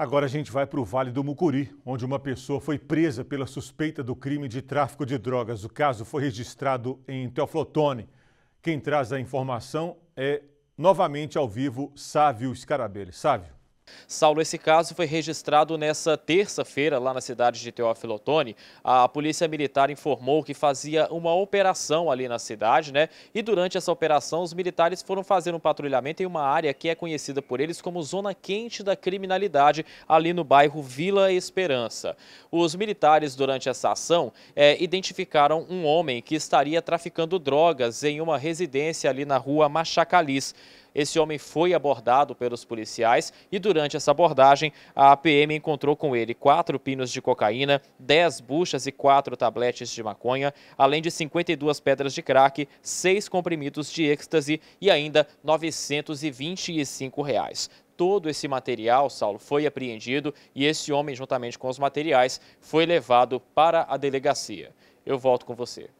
Agora a gente vai para o Vale do Mucuri, onde uma pessoa foi presa pela suspeita do crime de tráfico de drogas. O caso foi registrado em Teoflotone. Quem traz a informação é, novamente ao vivo, Sávio Scarabelli. Sávio. Saulo, esse caso foi registrado nessa terça-feira lá na cidade de Teófilo Otoni. A Polícia Militar informou que fazia uma operação ali na cidade, né? E durante essa operação, os militares foram fazer um patrulhamento em uma área que é conhecida por eles como Zona Quente da Criminalidade, ali no bairro Vila Esperança. Os militares, durante essa ação, é, identificaram um homem que estaria traficando drogas em uma residência ali na rua Machacalis. Esse homem foi abordado pelos policiais e durante essa abordagem a PM encontrou com ele quatro pinos de cocaína, dez buchas e quatro tabletes de maconha, além de 52 pedras de crack, seis comprimidos de êxtase e ainda 925 reais todo esse material, Saulo, foi apreendido e esse homem, juntamente com os materiais, foi levado para a delegacia. Eu volto com você.